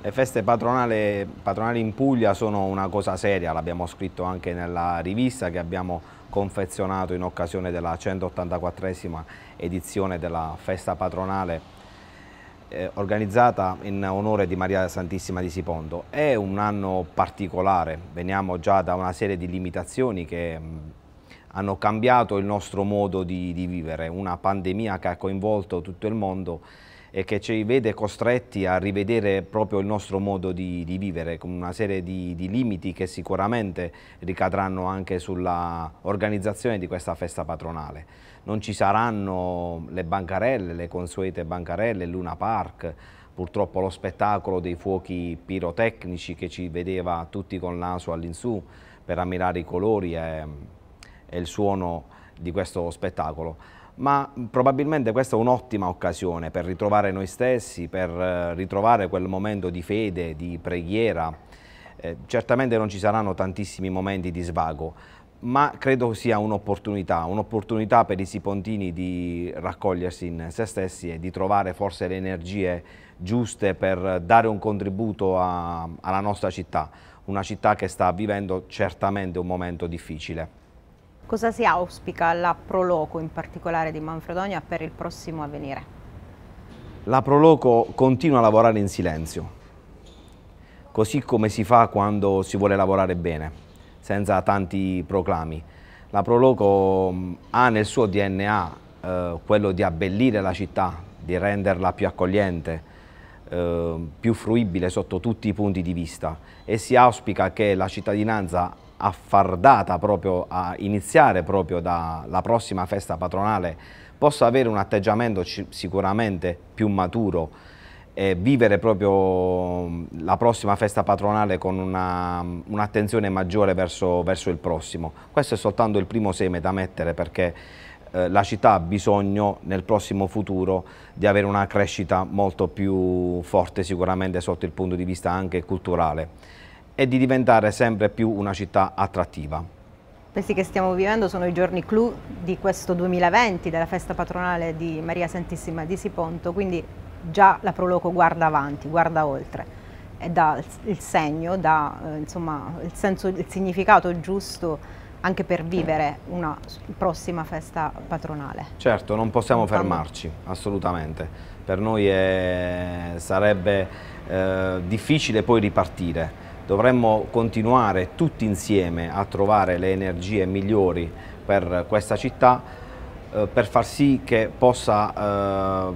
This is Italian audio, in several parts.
Le feste patronali, patronali in Puglia sono una cosa seria, l'abbiamo scritto anche nella rivista che abbiamo confezionato in occasione della 184esima edizione della festa patronale eh, organizzata in onore di Maria Santissima di Sipondo. È un anno particolare, veniamo già da una serie di limitazioni che mh, mm, hanno cambiato il nostro modo di, di vivere, una pandemia che ha coinvolto tutto il mondo e che ci vede costretti a rivedere proprio il nostro modo di, di vivere con una serie di, di, limiti che sicuramente ricadranno anche sulla organizzazione di questa festa patronale. Non ci saranno le bancarelle, le consuete bancarelle, Luna Park, purtroppo lo spettacolo dei fuochi pirotecnici che ci vedeva tutti col naso all'insù per ammirare i colori e, e il suono di questo spettacolo ma probabilmente questa è un'ottima occasione per ritrovare noi stessi, per eh, ritrovare quel momento di fede, di preghiera. Eh, certamente non ci saranno tantissimi momenti di svago, ma credo sia un'opportunità, un'opportunità per i sipontini di raccogliersi in se stessi e di trovare forse le energie giuste per dare un contributo a, alla nostra città, una città che sta vivendo certamente un momento difficile. Cosa si auspica alla Proloco in particolare di Manfredonia per il prossimo avvenire? La Proloco continua a lavorare in silenzio, così come si fa quando si vuole lavorare bene, senza tanti proclami. La Proloco ha nel suo DNA eh, quello di abbellire la città, di renderla più accogliente, eh, più fruibile sotto tutti i punti di vista e si auspica che la cittadinanza affardata proprio a iniziare proprio dalla prossima festa patronale possa avere un atteggiamento sicuramente più maturo e vivere proprio mm, la prossima festa patronale con mm, un'attenzione un maggiore verso, verso, il prossimo. Questo è soltanto il primo seme da mettere perché eh, la città ha bisogno nel prossimo futuro di avere una crescita molto più forte sicuramente sotto il punto di vista anche culturale e di diventare sempre più una città attrattiva. Questi che stiamo vivendo sono i giorni clou di questo 2020, della festa patronale di Maria Santissima di Siponto, quindi già la Proloco guarda avanti, guarda oltre e dà il segno, dà eh, insomma, il, senso, il significato giusto anche per vivere una prossima festa patronale. Certo, non possiamo fermarci, assolutamente. Per noi è, sarebbe eh, difficile poi ripartire Dovremmo continuare tutti insieme a trovare le energie migliori per questa città eh, per far sì che possa, eh,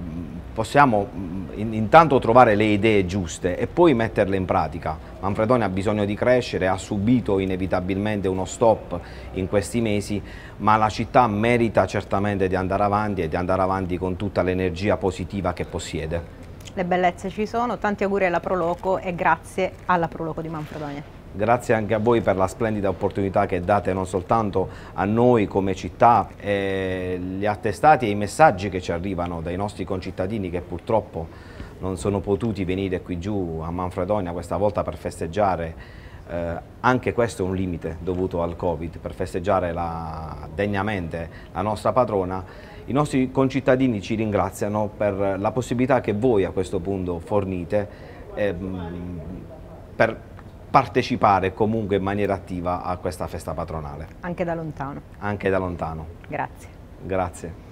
possiamo mm, in, intanto trovare le idee giuste e poi metterle in pratica. Manfredonia ha bisogno di crescere, ha subito inevitabilmente uno stop in questi mesi, ma la città merita certamente di andare avanti e di andare avanti con tutta l'energia positiva che possiede. Le bellezze ci sono, tanti auguri alla Proloco e grazie alla Proloco di Manfredonia. Grazie anche a voi per la splendida opportunità che date non soltanto a noi come città, eh, gli attestati e i messaggi che ci arrivano dai nostri concittadini che purtroppo non sono potuti venire qui giù a Manfredonia questa volta per festeggiare. Eh, anche questo è un limite dovuto al Covid, per festeggiare la, degnamente la nostra padrona i nostri concittadini ci ringraziano per la possibilità che voi a questo punto fornite ehm, per partecipare comunque in maniera attiva a questa festa patronale. Anche da lontano. Anche da lontano. Grazie. Grazie.